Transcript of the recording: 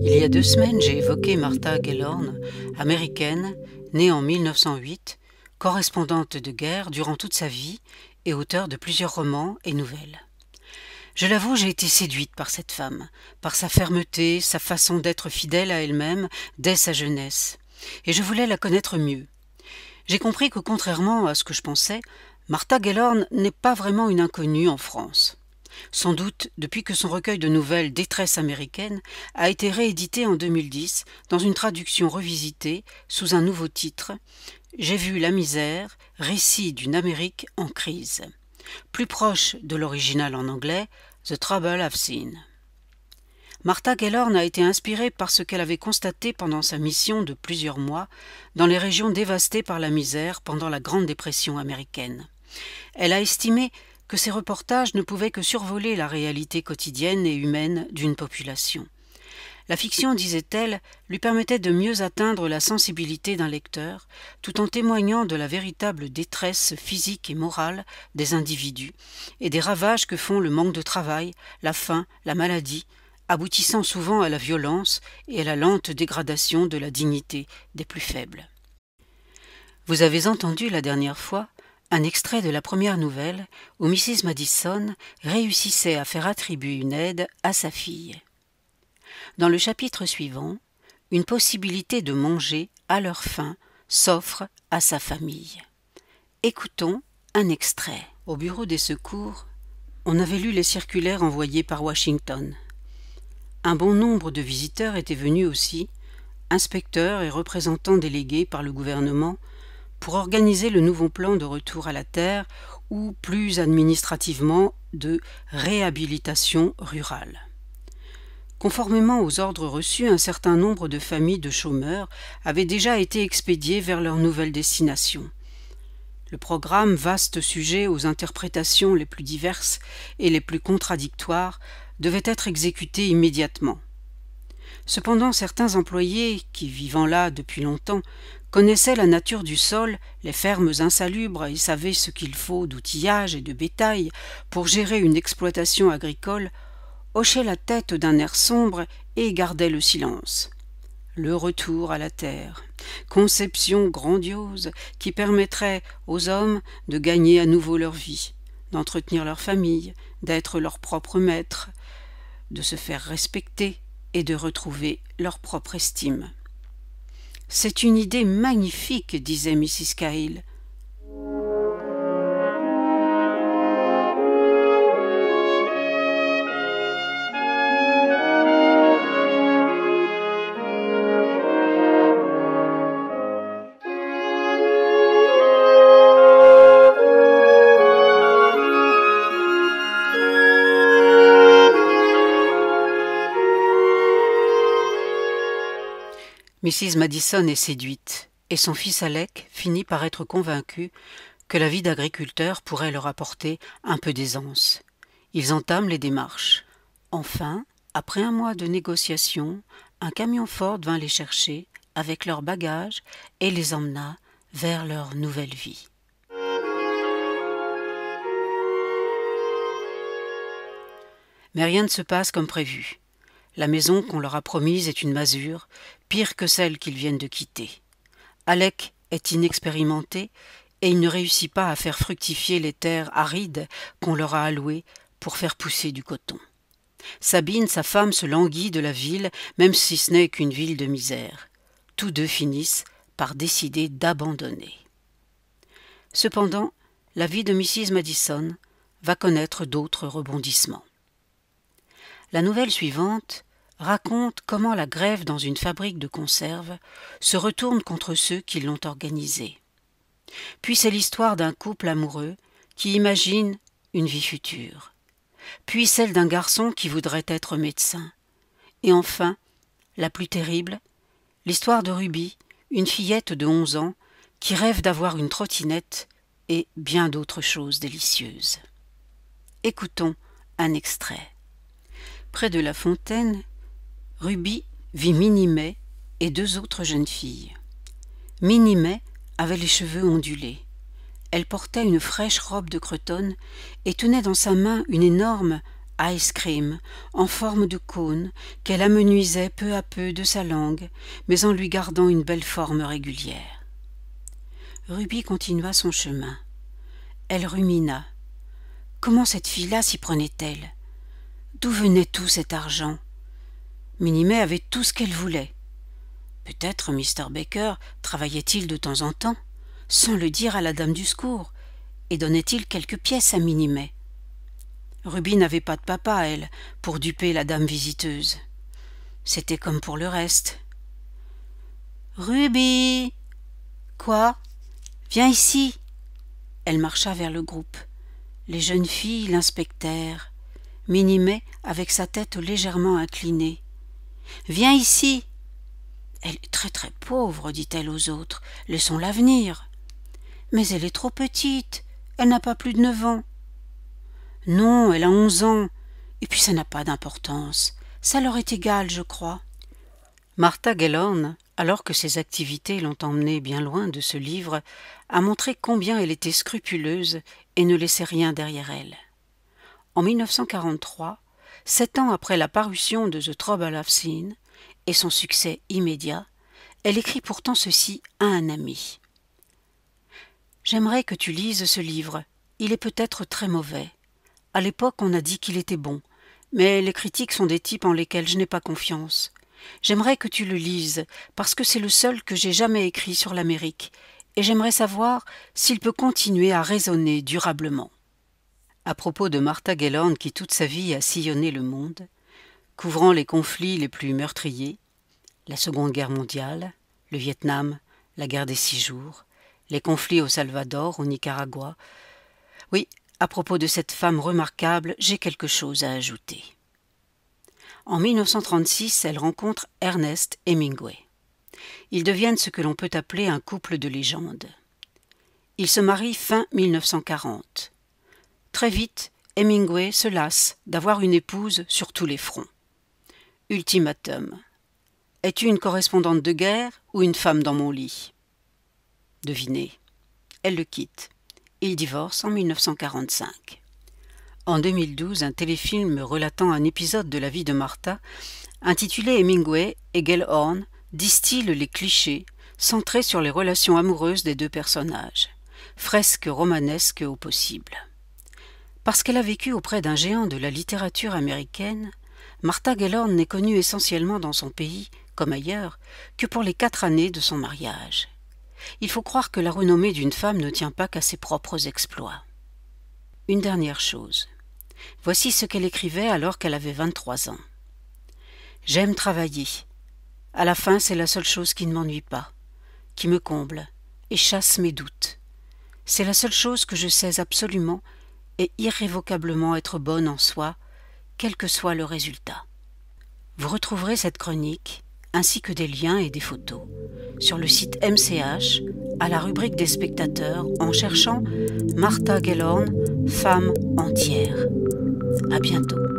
Il y a deux semaines, j'ai évoqué Martha Gellhorn, américaine, née en 1908, correspondante de guerre durant toute sa vie et auteur de plusieurs romans et nouvelles. Je l'avoue, j'ai été séduite par cette femme, par sa fermeté, sa façon d'être fidèle à elle-même dès sa jeunesse, et je voulais la connaître mieux. J'ai compris que contrairement à ce que je pensais, Martha Gellorn n'est pas vraiment une inconnue en France. Sans doute depuis que son recueil de nouvelles Détresse américaine a été réédité en 2010 dans une traduction revisitée sous un nouveau titre J'ai vu la misère, récit d'une Amérique en crise. Plus proche de l'original en anglais, The Trouble I've Seen. Martha Gellhorn a été inspirée par ce qu'elle avait constaté pendant sa mission de plusieurs mois dans les régions dévastées par la misère pendant la Grande Dépression américaine. Elle a estimé que ces reportages ne pouvaient que survoler la réalité quotidienne et humaine d'une population. La fiction, disait-elle, lui permettait de mieux atteindre la sensibilité d'un lecteur, tout en témoignant de la véritable détresse physique et morale des individus, et des ravages que font le manque de travail, la faim, la maladie, aboutissant souvent à la violence et à la lente dégradation de la dignité des plus faibles. Vous avez entendu la dernière fois un extrait de la première nouvelle où Mrs. Madison réussissait à faire attribuer une aide à sa fille. Dans le chapitre suivant, une possibilité de manger à leur faim s'offre à sa famille. Écoutons un extrait. Au bureau des secours, on avait lu les circulaires envoyés par Washington. Un bon nombre de visiteurs étaient venus aussi, inspecteurs et représentants délégués par le gouvernement, pour organiser le nouveau plan de retour à la terre ou plus administrativement de réhabilitation rurale. Conformément aux ordres reçus, un certain nombre de familles de chômeurs avaient déjà été expédiées vers leur nouvelle destination. Le programme, vaste sujet aux interprétations les plus diverses et les plus contradictoires, devait être exécuté immédiatement. Cependant certains employés, qui, vivant là depuis longtemps, connaissaient la nature du sol, les fermes insalubres et savaient ce qu'il faut d'outillage et de bétail pour gérer une exploitation agricole, hochaient la tête d'un air sombre et gardaient le silence. Le retour à la terre, conception grandiose qui permettrait aux hommes de gagner à nouveau leur vie, d'entretenir leur famille, d'être leur propre maître, de se faire respecter et de retrouver leur propre estime. C'est une idée magnifique, disait Mrs. Cahill. Mrs. Madison est séduite, et son fils Alec finit par être convaincu que la vie d'agriculteur pourrait leur apporter un peu d'aisance. Ils entament les démarches. Enfin, après un mois de négociations, un camion Ford vint les chercher avec leurs bagages et les emmena vers leur nouvelle vie. Mais rien ne se passe comme prévu. La maison qu'on leur a promise est une masure, pire que celle qu'ils viennent de quitter. Alec est inexpérimenté et il ne réussit pas à faire fructifier les terres arides qu'on leur a allouées pour faire pousser du coton. Sabine, sa femme, se languit de la ville, même si ce n'est qu'une ville de misère. Tous deux finissent par décider d'abandonner. Cependant, la vie de Mrs. Madison va connaître d'autres rebondissements. La nouvelle suivante raconte comment la grève dans une fabrique de conserves se retourne contre ceux qui l'ont organisée. Puis c'est l'histoire d'un couple amoureux qui imagine une vie future. Puis celle d'un garçon qui voudrait être médecin. Et enfin, la plus terrible, l'histoire de Ruby, une fillette de onze ans qui rêve d'avoir une trottinette et bien d'autres choses délicieuses. Écoutons un extrait. Près de la fontaine, Ruby vit Minimet et deux autres jeunes filles. Minimet avait les cheveux ondulés. Elle portait une fraîche robe de cretonne et tenait dans sa main une énorme ice cream en forme de cône qu'elle amenuisait peu à peu de sa langue, mais en lui gardant une belle forme régulière. Ruby continua son chemin. Elle rumina. Comment cette fille-là s'y prenait-elle D'où venait tout cet argent Minimet avait tout ce qu'elle voulait. Peut-être Mr. Baker travaillait-il de temps en temps, sans le dire à la dame du secours, et donnait-il quelques pièces à Minimet. Ruby n'avait pas de papa, elle, pour duper la dame visiteuse. C'était comme pour le reste. Ruby Quoi Viens ici Elle marcha vers le groupe. Les jeunes filles l'inspectèrent. Minimet avec sa tête légèrement inclinée. Viens ici. Elle est très très pauvre, dit-elle aux autres. Laissons l'avenir. Mais elle est trop petite. Elle n'a pas plus de neuf ans. Non, elle a onze ans. Et puis ça n'a pas d'importance. Ça leur est égal, je crois. Martha Gellorn, alors que ses activités l'ont emmenée bien loin de ce livre, a montré combien elle était scrupuleuse et ne laissait rien derrière elle. En 1943, Sept ans après la parution de The Trouble I've Seen et son succès immédiat, elle écrit pourtant ceci à un ami. J'aimerais que tu lises ce livre. Il est peut-être très mauvais. À l'époque, on a dit qu'il était bon, mais les critiques sont des types en lesquels je n'ai pas confiance. J'aimerais que tu le lises, parce que c'est le seul que j'ai jamais écrit sur l'Amérique, et j'aimerais savoir s'il peut continuer à raisonner durablement à propos de Martha Gellhorn qui toute sa vie a sillonné le monde, couvrant les conflits les plus meurtriers, la Seconde Guerre mondiale, le Vietnam, la guerre des six jours, les conflits au Salvador, au Nicaragua. Oui, à propos de cette femme remarquable, j'ai quelque chose à ajouter. En 1936, elle rencontre Ernest Hemingway. Ils deviennent ce que l'on peut appeler un couple de légende. Ils se marient fin 1940. Très vite, Hemingway se lasse d'avoir une épouse sur tous les fronts. Ultimatum. Es-tu une correspondante de guerre ou une femme dans mon lit Devinez. Elle le quitte. Il divorce en 1945. En 2012, un téléfilm relatant un épisode de la vie de Martha, intitulé Hemingway et Gellhorn, distille les clichés centrés sur les relations amoureuses des deux personnages, fresque romanesque au possible. Parce qu'elle a vécu auprès d'un géant de la littérature américaine, Martha Gellhorn n'est connue essentiellement dans son pays, comme ailleurs, que pour les quatre années de son mariage. Il faut croire que la renommée d'une femme ne tient pas qu'à ses propres exploits. Une dernière chose. Voici ce qu'elle écrivait alors qu'elle avait vingt-trois ans. J'aime travailler. À la fin, c'est la seule chose qui ne m'ennuie pas, qui me comble et chasse mes doutes. C'est la seule chose que je sais absolument et irrévocablement être bonne en soi, quel que soit le résultat. Vous retrouverez cette chronique, ainsi que des liens et des photos, sur le site MCH, à la rubrique des spectateurs, en cherchant Martha Gellhorn, femme entière. À bientôt.